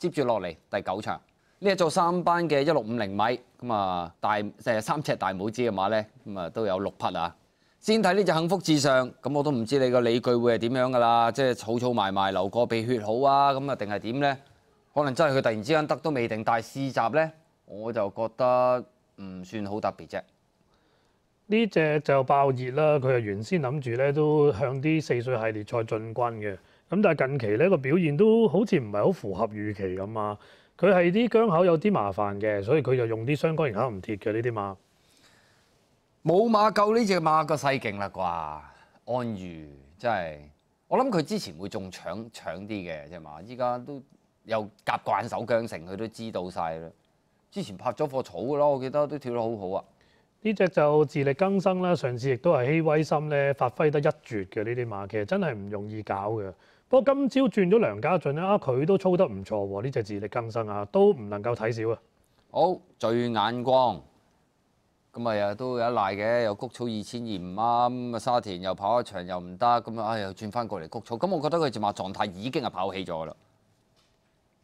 接住落嚟第九場，呢一座三班嘅一六五零米，咁啊大誒三尺大拇指嘅馬咧，咁啊都有六匹啊。先睇呢只幸福至上，咁我都唔知你個理據會係點樣噶啦，即係草草埋埋流過鼻血好啊，咁啊定係點咧？可能真係佢突然之間得都未定，但係試集咧，我就覺得唔算好特別啫。呢只就爆熱啦，佢啊原先諗住咧都向啲四歲系列賽進軍嘅。咁但係近期呢個表現都好似唔係好符合預期咁啊！佢係啲疆口有啲麻煩嘅，所以佢就用啲相關營口唔貼嘅呢啲馬，冇馬救呢只馬個勢勁啦啩？安如真係，我諗佢之前會仲搶搶啲嘅，只嘛！依家都又夾慣手疆城，佢都知道晒啦。之前拍咗個草咯，我記得都跳得好好啊！呢只就自力更生啦，上次亦都係希威心咧發揮得一絕嘅呢啲馬，其實真係唔容易搞嘅。不過今朝轉咗梁家俊咧，啊佢都操得唔錯喎！呢只自力更生啊，都唔能夠睇少啊。好聚眼光，咁啊又都有一賴嘅，有谷草二千二唔啱，沙田又跑一場又唔得，咁啊唉又轉翻過嚟谷草。咁我覺得佢只馬狀態已經係跑起咗啦。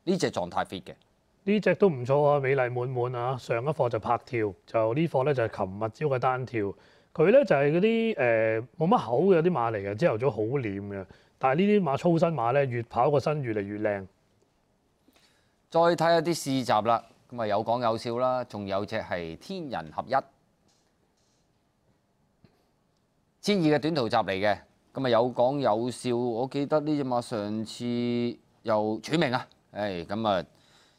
呢只狀態 fit 嘅，呢只都唔錯啊！美麗滿滿啊，上一課就拍跳，就呢課咧就係琴日朝嘅單跳。佢咧就係嗰啲誒冇乜口嘅啲馬嚟嘅，朝頭早好黏嘅。但係呢啲馬粗身馬咧，越跑個身越嚟越靚。再睇一啲試集啦，咁啊有講有笑啦，仲有隻係天人合一千二嘅短途集嚟嘅，咁啊有講有笑。我記得呢隻馬上次又取名啊，誒咁啊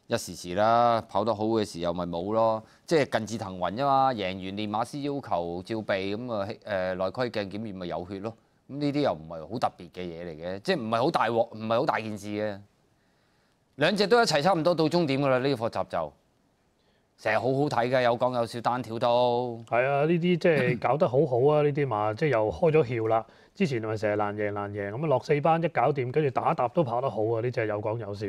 一時時啦，跑得好嘅時又咪冇咯，即係近似騰雲啫嘛。贏完練馬師要求照備咁啊誒內規鏡檢驗咪有血咯。咁呢啲又唔係好特別嘅嘢嚟嘅，即係唔係好大鑊，唔係好大件事嘅。兩隻都一齊差唔多到終點噶啦。呢課集就成日好好睇㗎，有講有笑，單挑都係啊！呢啲即係搞得好好啊！呢啲嘛，即係又開咗竅啦。之前咪成日難贏難贏咁啊，落四班一搞掂，跟住打搭都跑得好啊！呢只有講有笑。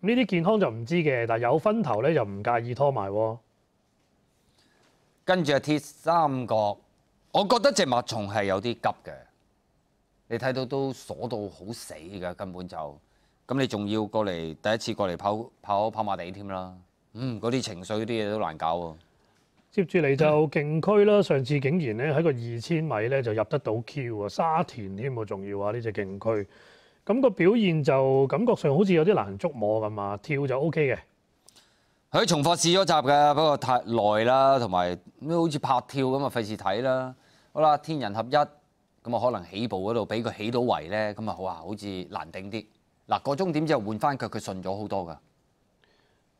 呢啲健康就唔知嘅，但有分頭咧又唔介意拖埋。跟住啊，鐵三角，我覺得只馬蟲係有啲急嘅。你睇到都鎖到好死㗎，根本就咁你仲要過嚟第一次過嚟跑跑跑馬地添啦，嗯，嗰啲情緒啲嘢都難搞喎。接住嚟就競區啦，上次竟然咧喺個二千米咧就入得到 Q 啊，沙田添喎，仲要啊呢只競區，咁個表現就感覺上好似有啲難捉摸咁啊，跳就 OK 嘅。佢重放試咗集㗎，不過太耐啦，同埋好似拍跳咁啊，費事睇啦。好啦，天人合一。咁啊，可能起步嗰度俾佢起到位咧，咁啊好啊，好似難頂啲嗱。個終點之後換翻腳，佢順咗好多噶。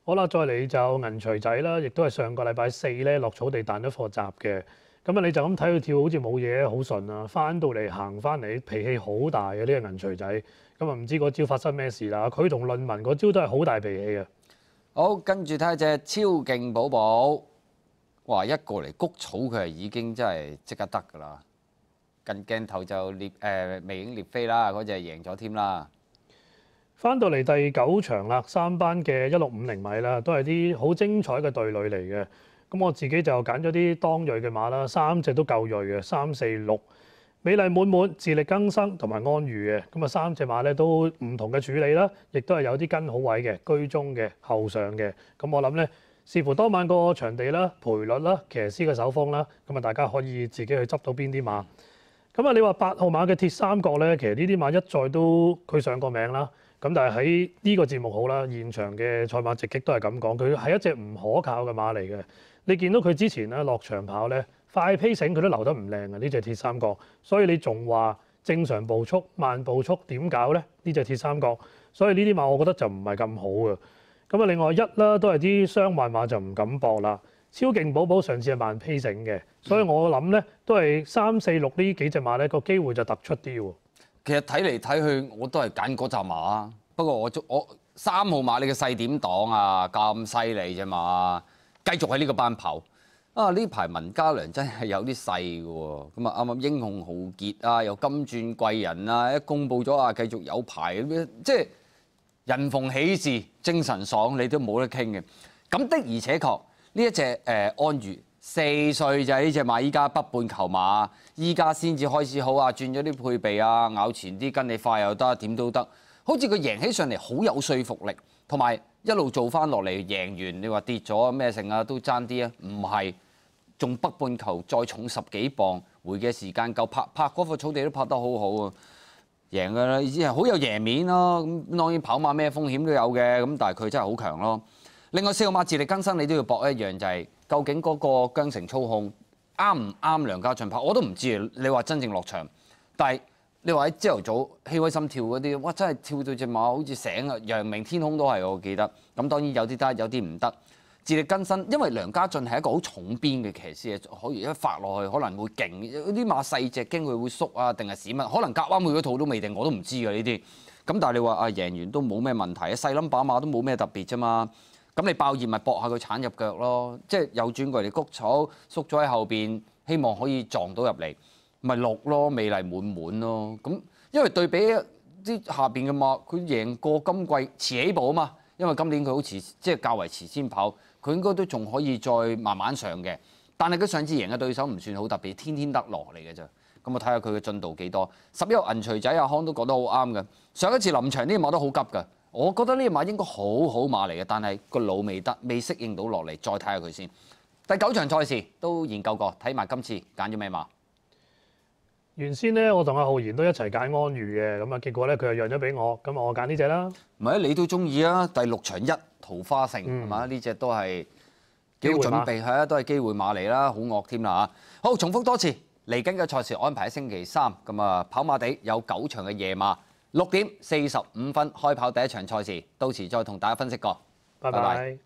好啦，再嚟就銀錘仔啦，亦都係上個禮拜四咧落草地彈咗課習嘅。咁啊，你就咁睇佢跳，好似冇嘢，好順啊。翻到嚟行翻嚟，脾氣好大嘅呢個銀錘仔。咁啊，唔知嗰朝發生咩事啦。佢同論文嗰朝都係好大脾氣啊。好，跟住睇只超勁寶寶，哇！一過嚟谷草，佢係已經真係即刻得噶啦。近鏡頭就裂誒微影裂飛啦！嗰只贏咗添啦。翻到嚟第九場啦，三班嘅一六五零米啦，都係啲好精彩嘅對壘嚟嘅。咁我自己就揀咗啲當鋭嘅馬啦，三隻都夠鋭嘅，三四六美麗滿滿、自力更生同埋安裕嘅。咁啊，三隻馬咧都唔同嘅處理啦，亦都係有啲跟好位嘅，居中嘅、後上嘅。咁我諗咧，視乎當晚個場地啦、賠率啦、騎師嘅手風啦，咁啊，大家可以自己去執到邊啲馬。咁啊！你話八號馬嘅鐵三角咧，其實呢啲馬一再都佢上過名啦。咁但係喺呢個節目好啦，現場嘅賽馬直擊都係咁講，佢係一隻唔可靠嘅馬嚟嘅。你見到佢之前咧落長跑咧，快披繩佢都留得唔靚嘅呢只鐵三角。所以你仲話正常步速、慢步速點搞咧？呢只鐵三角。所以呢啲馬我覺得就唔係咁好嘅。咁啊，另外一啦，都係啲雙環馬就唔敢搏啦。超勁寶寶上次係萬披整嘅，所以我諗咧都係三四六呢幾隻馬咧個機會就突出啲喎。其實睇嚟睇去，我都係揀嗰扎馬。不過我我三號馬你嘅細點檔啊？咁犀利啫嘛！繼續喺呢個班跑啊！呢排文嘉良真係有啲細嘅喎。咁啊啱啱英雄豪傑啊，又金鑽貴人啊，一公布咗啊，繼續有排咁樣即係人逢喜事精神爽，你都冇得傾嘅。咁的而且確。呢一隻誒安如四歲咋？呢只馬依家北半球馬，依家先至開始好啊！轉咗啲配備啊，咬前啲跟你快又得，點都得。好似佢贏起上嚟好有說服力，同埋一路做翻落嚟贏完，你話跌咗咩剩啊都爭啲啊！唔係仲北半球再重十幾磅，回嘅時間夠拍拍嗰塊草地都拍得好好啊！贏㗎啦，思係好有贏面咯。咁當然跑馬咩風險都有嘅，咁但係佢真係好強咯。另外四號馬自力更生，你都要搏一樣就係究竟嗰個疆城操控啱唔啱梁家俊拍，我都唔知。你話真正落場，但係你話喺朝頭早氣威心跳嗰啲，哇真係跳到只馬好似醒啊！陽明天空都係我記得。咁當然有啲得，有啲唔得。自力更生，因為梁家俊係一個好重邊嘅騎師啊，可以一發落去可能會勁。啲馬細只驚佢會縮啊，定係屎乜？可能夾彎每個套都未定，我都唔知㗎呢啲。咁但係你話啊贏完都冇咩問題，細冧把馬都冇咩特別啫嘛。咁你爆熱咪搏下佢鏟入腳咯，即係有轉過嚟谷草縮咗喺後邊，希望可以撞到入嚟，咪落咯，美麗滿滿咯。咁因為對比啲下邊嘅幕，佢贏過今季遲起步啊嘛，因為今年佢好似即係較為遲先跑，佢應該都仲可以再慢慢上嘅。但係佢上次贏嘅對手唔算好特別，天天得落嚟嘅啫。咁我睇下佢嘅進度幾多。十一號銀錘仔阿康都講得好啱嘅，上一次臨場呢馬都好急㗎。我覺得呢馬應該好好馬嚟嘅，但係個腦未得，未適應到落嚟，再睇下佢先。第九場賽事都研究過，睇埋今次揀咗咩馬？原先咧，我同阿浩然都一齊揀安裕嘅，咁啊結果咧佢又讓咗俾我，咁啊我揀呢只啦。唔係啊，你都中意啊！第六場一桃花城係嘛？呢只都係好準備，係啊，都係機會馬嚟啦，好惡添啦嚇。好，重複多次，嚟緊嘅賽事安排喺星期三，咁啊跑馬地有九場嘅夜馬。六點四十五分開跑第一場賽事，到時再同大家分析過。拜拜。